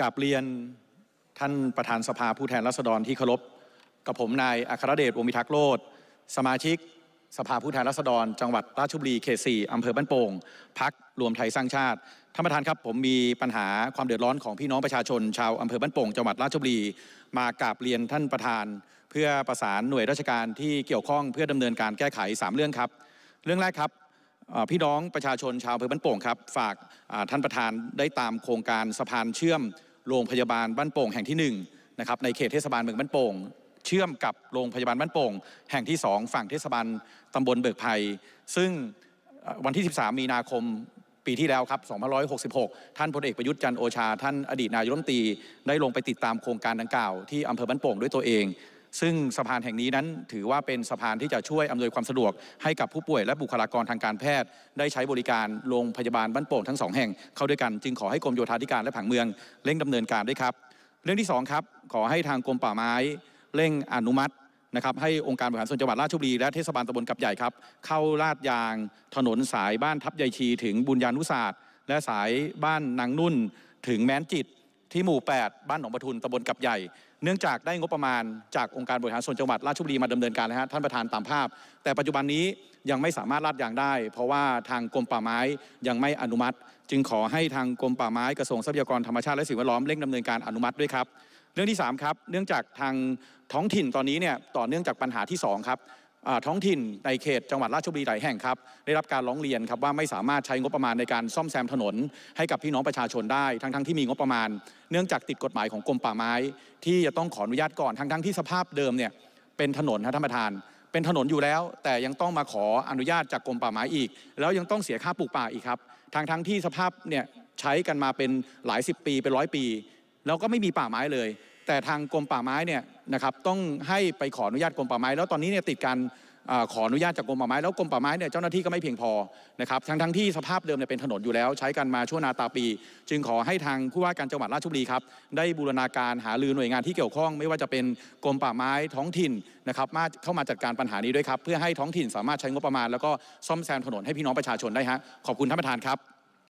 กับเรียนท่านประธานสภาผู้แทนราษฎรที่เคารพกับผมนายอัครเดชวงมิทักษ์โลดสมาชิกสภาผู้แทนราษฎรจังหวัดราชบุรีเขตสี่อำเภอบ้านโป่งพักรวมไทยสร้างชาติ ท่านประธานครับผมมีปัญหาความเดือดร้อนของพี่น้องประชาชนชาวอำเภอบ้านโป่งจังหวัดราชบุรี มากราบเรียนท่านประธาน เพื่อประสานหน่วยราชการที่เกี่ยวข้องเพื่อดำเนินการแก้ไข3เรื่องครับเรื่องแรกครับพี่น้องประชาชนชาวอำเภอบ้านโป่งครับฝากท่านประธานได้ตามโครงการสะพานเชื่อมโรงพยาบาลบ้านโป่งแห่งที่1นะครับในเขตเทศบาลเมืองบ้านโป่งเชื่อมกับโรงพยาบาลบ้านโป่ง แห่งที่ 2 ฝั่งเทศบาลตำบลเบิกภัยซึ่งวันที่ 13 มีนาคมปีที่แล้วครับ 2566 ท่านพลเอกประยุทธ์จันโอชาท่านอดีตนายรัฐมนตรีได้ลงไปติดตามโครงการดังกล่าวที่อำเภอบ้านโป่งด้วยตัวเองซึ่งสะพานแห่งนี้นั้นถือว่าเป็นสะพานที่จะช่วยอำนวยความสะดวกให้กับผู้ป่วยและบุคลากรทางการแพทย์ ได้ใช้บริการโรงพยาบาลบ้านโป่งทั้งสองแห่งเข้าด้วยกันจึงขอให้กรมโยธาธิการและผังเมืองเร่งดำเนินการด้วยครับ เรื่องที่2ครับขอให้ทางกรมป่าไม้เร่งอนุมัตินะครับให้องค์การบริหารส่วนจังหวัดราชบุรีและเทศบาลตำบลกับใหญ่ครับ เข้าลาดยางถนนสายบ้านทับใหญ่ชี ถึงบุญญานุศาสตร์และสายบ้านนางนุ่นถึงแม้นจิตที่หมู่ 8 บ้านหนองปทุนตำบลกับใหญ่ เนื่องจากได้งบประมาณจากองค์การบริหารส่วนจังหวัดราชบุรีมาดำเนินการนะฮะท่านประธานตามภาพ แต่ปัจจุบันนี้ยังไม่สามารถลาดยางได้ เพราะว่าทางกรมป่าไม้ยังไม่อนุมัติ จึงขอให้ทางกรมป่าไม้กระทรวงทรัพยากรธรรมชาติและสิ่งแวดล้อมเร่งดำเนินการอนุมัติด้วยครับ เรื่องที่3ครับ เนื่องจากทางท้องถิ่นตอนนี้เนี่ยต่อเนื่องจากปัญหาที่2ครับท้องถิ่นในเขต จังหวัด ราชบุรีหลายแห่งครับ ได้รับการร้องเรียน ครับ ว่าไม่สามารถใช้งบประมาณในการซ่อมแซมถนน ให้กับพี่น้องประชาชนได้ทั้งๆทที่มีงบประมาณ เนื่องจากติดกฎหมายของกรมป่าไม้ ที่จะต้องขออนุญาตก่อนทั้งๆทที่สภาพเดิมเนี่ยเป็นถนนครับท่านประธาน เป็นถนนอยู่แล้วแต่ยังต้องมาขออนุญาตจากกรมป่าไม้อีก แล้วยังต้องเสียค่าปลูกป่าอีกครับทั้งๆทที่สภาพเนี่ยใช้กันมาเป็นหลายสิบปีเป็นร้อยปี แล้วก็ไม่มีป่าไม้เลย แต่ทางกรมป่าไม้เนี่ยนะครับต้องให้ไปขออนุญาตกรมป่าไม้แล้วตอนนี้เนี่ยติดการขออนุญาตจากกรมป่าไม้แล้วกรมป่าไม้เนี่ยเจ้าหน้าที่ก็ไม่เพียงพอนะครับทั้งทั้งที่สภาพเดิมเนี่ยเป็นถนนอยู่แล้ว ใช้กันมาชั่วนาตาปี จึงขอให้ทางผู้ว่าการจังหวัดราชบุรีครับได้บูรณาการหาลือหน่วยงานที่เกี่ยวข้อง ไม่ว่าจะเป็นกรมป่าไม้ท้องถิ่นนะครับมาเข้ามาจัดการปัญหานี้ด้วยครับเพื่อให้ท้องถิ่นสามารถใช้งบประมาณแล้วก็ซ่อมแซมถนนให้พี่น้องประชาชนได้ฮะขอบคุณท่านประธานครับ